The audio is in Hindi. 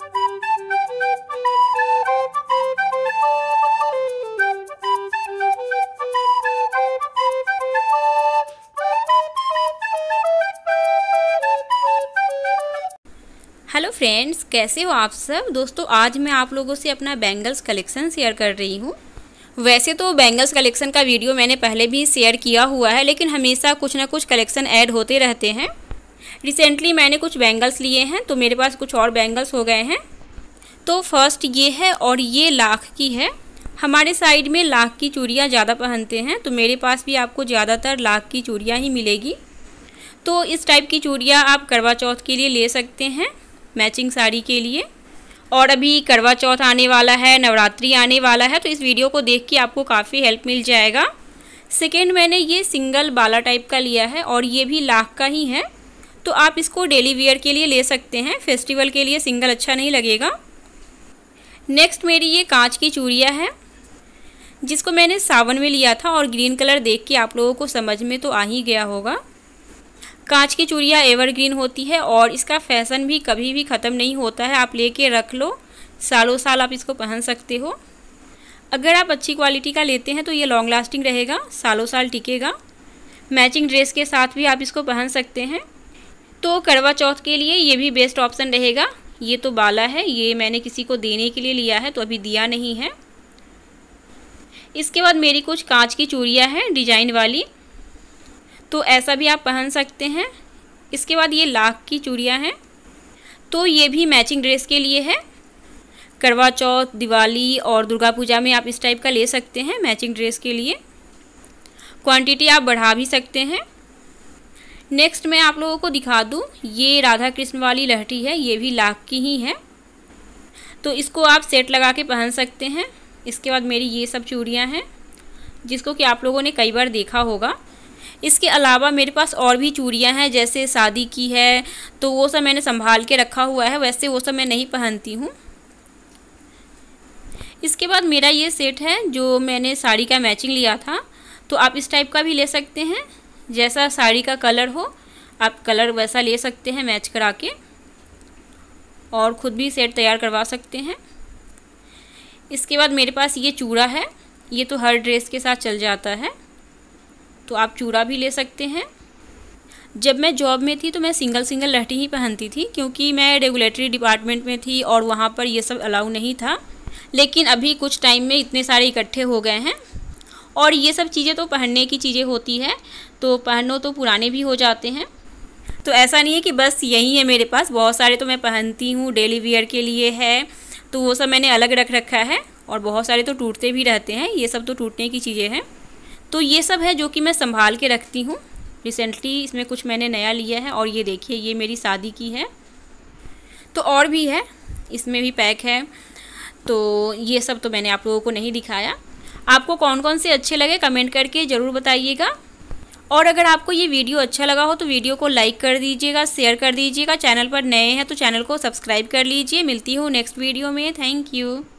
हेलो फ्रेंड्स कैसे हो आप सब दोस्तों आज मैं आप लोगों से अपना बैंगल्स कलेक्शन शेयर कर रही हूँ वैसे तो बैंगल्स कलेक्शन का वीडियो मैंने पहले भी शेयर किया हुआ है लेकिन हमेशा कुछ ना कुछ कलेक्शन ऐड होते रहते हैं रिसेंटली मैंने कुछ बैंगल्स लिए हैं तो मेरे पास कुछ और बैंगल्स हो गए हैं तो फर्स्ट ये है और ये लाख की है हमारे साइड में लाख की चूड़ियाँ ज़्यादा पहनते हैं तो मेरे पास भी आपको ज़्यादातर लाख की चूड़ियाँ ही मिलेगी तो इस टाइप की चूड़ियाँ आप करवा चौथ के लिए ले सकते हैं मैचिंग साड़ी के लिए और अभी करवा चौथ आने वाला है नवरात्रि आने वाला है तो इस वीडियो को देख के आपको काफ़ी हेल्प मिल जाएगा सेकेंड मैंने ये सिंगल बाला टाइप का लिया है और ये भी लाख का ही है तो आप इसको डेली वियर के लिए ले सकते हैं फेस्टिवल के लिए सिंगल अच्छा नहीं लगेगा नेक्स्ट मेरी ये कांच की चूड़िया है जिसको मैंने सावन में लिया था और ग्रीन कलर देख के आप लोगों को समझ में तो आ ही गया होगा कांच की चूड़िया एवरग्रीन होती है और इसका फैशन भी कभी भी ख़त्म नहीं होता है आप लेके रख लो सालों साल आप इसको पहन सकते हो अगर आप अच्छी क्वालिटी का लेते हैं तो ये लॉन्ग लास्टिंग रहेगा सालों साल टिकेगा मैचिंग ड्रेस के साथ भी आप इसको पहन सकते हैं तो करवा चौथ के लिए ये भी बेस्ट ऑप्शन रहेगा ये तो बाला है ये मैंने किसी को देने के लिए लिया है तो अभी दिया नहीं है इसके बाद मेरी कुछ कांच की चूड़ियाँ हैं डिजाइन वाली तो ऐसा भी आप पहन सकते हैं इसके बाद ये लाख की चूड़ियाँ हैं तो ये भी मैचिंग ड्रेस के लिए है करवा चौथ दिवाली और दुर्गा पूजा में आप इस टाइप का ले सकते हैं मैचिंग ड्रेस के लिए क्वांटिटी आप बढ़ा भी सकते हैं नेक्स्ट मैं आप लोगों को दिखा दूँ ये राधा कृष्ण वाली लहठी है ये भी लाख की ही है तो इसको आप सेट लगा के पहन सकते हैं इसके बाद मेरी ये सब चूड़ियाँ हैं जिसको कि आप लोगों ने कई बार देखा होगा इसके अलावा मेरे पास और भी चूड़ियाँ हैं जैसे शादी की है तो वो सब मैंने संभाल के रखा हुआ है वैसे वो सब मैं नहीं पहनती हूँ इसके बाद मेरा ये सेट है जो मैंने साड़ी का मैचिंग लिया था तो आप इस टाइप का भी ले सकते हैं जैसा साड़ी का कलर हो आप कलर वैसा ले सकते हैं मैच करा के और ख़ुद भी सेट तैयार करवा सकते हैं इसके बाद मेरे पास ये चूड़ा है ये तो हर ड्रेस के साथ चल जाता है तो आप चूड़ा भी ले सकते हैं जब मैं जॉब में थी तो मैं सिंगल सिंगल लहटी ही पहनती थी क्योंकि मैं रेगुलेटरी डिपार्टमेंट में थी और वहाँ पर ये सब अलाउ नहीं था लेकिन अभी कुछ टाइम में इतने सारे इकट्ठे हो गए हैं और ये सब चीज़ें तो पहनने की चीज़ें होती है तो पहनो तो पुराने भी हो जाते हैं तो ऐसा नहीं है कि बस यही है मेरे पास बहुत सारे तो मैं पहनती हूँ डेली वेयर के लिए है तो वो सब मैंने अलग रख रखा है और बहुत सारे तो टूटते भी रहते हैं ये सब तो टूटने की चीज़ें हैं तो ये सब है जो कि मैं संभाल के रखती हूँ रिसेंटली इसमें कुछ मैंने नया लिया है और ये देखिए ये मेरी शादी की है तो और भी है इसमें भी पैक है तो ये सब तो मैंने आप लोगों को नहीं दिखाया आपको कौन कौन से अच्छे लगे कमेंट करके ज़रूर बताइएगा और अगर आपको ये वीडियो अच्छा लगा हो तो वीडियो को लाइक कर दीजिएगा शेयर कर दीजिएगा चैनल पर नए हैं तो चैनल को सब्सक्राइब कर लीजिए मिलती हूँ नेक्स्ट वीडियो में थैंक यू